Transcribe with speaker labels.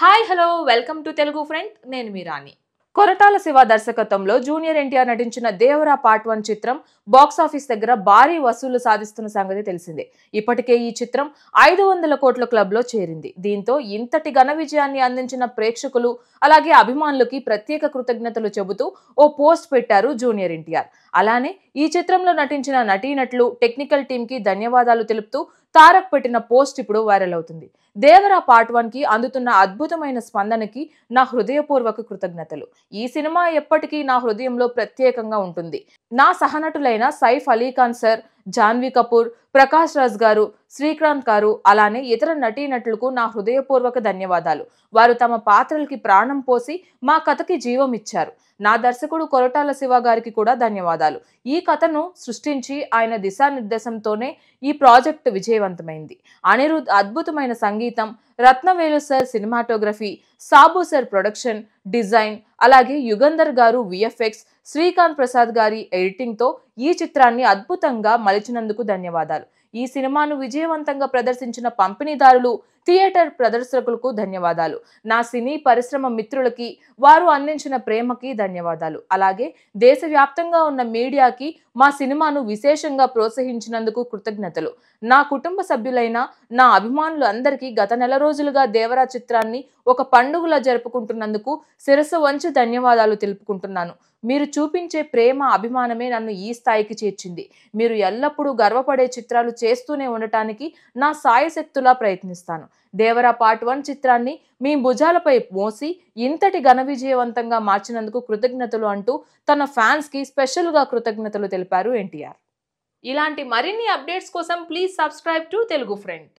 Speaker 1: hi hello welcome to Telugu friend నేను మీ రాణి కొరటాల శివ దర్శకత్వంలో జూనియర్ ఎన్టీఆర్ నటించిన దేవరా పార్ట్ వన్ చిత్రం బాక్సాఫీస్ దగ్గర భారీ వసూళ్లు సాధిస్తున్న సంగతి తెలిసిందే ఇప్పటికే ఈ చిత్రం ఐదు వందల కోట్ల క్లబ్లో చేరింది దీంతో ఇంతటి ఘన విజయాన్ని అందించిన ప్రేక్షకులు అలాగే అభిమానులకి ప్రత్యేక కృతజ్ఞతలు చెబుతూ ఓ పోస్ట్ పెట్టారు జూనియర్ ఎన్టీఆర్ అలానే ఈ చిత్రంలో నటించిన నటీనటులు టెక్నికల్ కి ధన్యవాదాలు తెలుపుతూ తారక్ పెట్టిన పోస్ట్ ఇప్పుడు వైరల్ అవుతుంది దేవరా పార్ట్ కి అందుతున్న అద్భుతమైన స్పందనకి నా హృదయపూర్వక కృతజ్ఞతలు ఈ సినిమా ఎప్పటికీ నా హృదయంలో ప్రత్యేకంగా ఉంటుంది నా సహనటులైన సైఫ్ అలీఖాన్ సార్ జాన్వీ కపూర్ ప్రకాష్ రాజ్ గారు శ్రీకాంత్ గారు అలానే ఇతర నటీనటులకు నా హృదయపూర్వక ధన్యవాదాలు వారు తమ పాత్రలకి ప్రాణం పోసి మా కథకి జీవం ఇచ్చారు నా దర్శకుడు కొరటాల శివ గారికి కూడా ధన్యవాదాలు ఈ కథను సృష్టించి ఆయన దిశానిర్దేశంతోనే ఈ ప్రాజెక్టు విజయవంతమైంది అనిరుద్ అద్భుతమైన సంగీతం Rathnavelu sir cinematography Sabu sir production design అలాగే యుగంధర్ గారు విఎఫ్ఎక్స్ శ్రీకాంత్ ప్రసాద్ గారి ఎడిటింగ్తో ఈ చిత్రాన్ని అద్భుతంగా మలిచినందుకు ధన్యవాదాలు ఈ సినిమాను విజయవంతంగా ప్రదర్శించిన పంపిణీదారులు థియేటర్ ప్రదర్శకులకు ధన్యవాదాలు నా సినీ పరిశ్రమ మిత్రులకి వారు అందించిన ప్రేమకి ధన్యవాదాలు అలాగే దేశవ్యాప్తంగా ఉన్న మీడియాకి మా సినిమాను విశేషంగా ప్రోత్సహించినందుకు కృతజ్ఞతలు నా కుటుంబ సభ్యులైన నా అభిమానులందరికీ గత నెల రోజులుగా దేవరా చిత్రాన్ని ఒక పండుగలా జరుపుకుంటున్నందుకు శిరస్సు వంచి ధన్యవాదాలు తెలుపుకుంటున్నాను మీరు చూపించే ప్రేమ అభిమానమే నన్ను ఈ స్థాయికి చేర్చింది మీరు ఎల్లప్పుడూ గర్వపడే చిత్రాలు చేస్తూనే ఉండటానికి నా సాయశక్తులా ప్రయత్నిస్తాను దేవరా పార్ట్ వన్ చిత్రాన్ని మీ భుజాలపై మోసి ఇంతటి ఘన విజయవంతంగా మార్చినందుకు కృతజ్ఞతలు అంటూ తన ఫ్యాన్స్కి స్పెషల్గా కృతజ్ఞతలు తెలిపారు ఎన్టీఆర్ ఇలాంటి మరిన్ని అప్డేట్స్ కోసం please subscribe to Telugu friend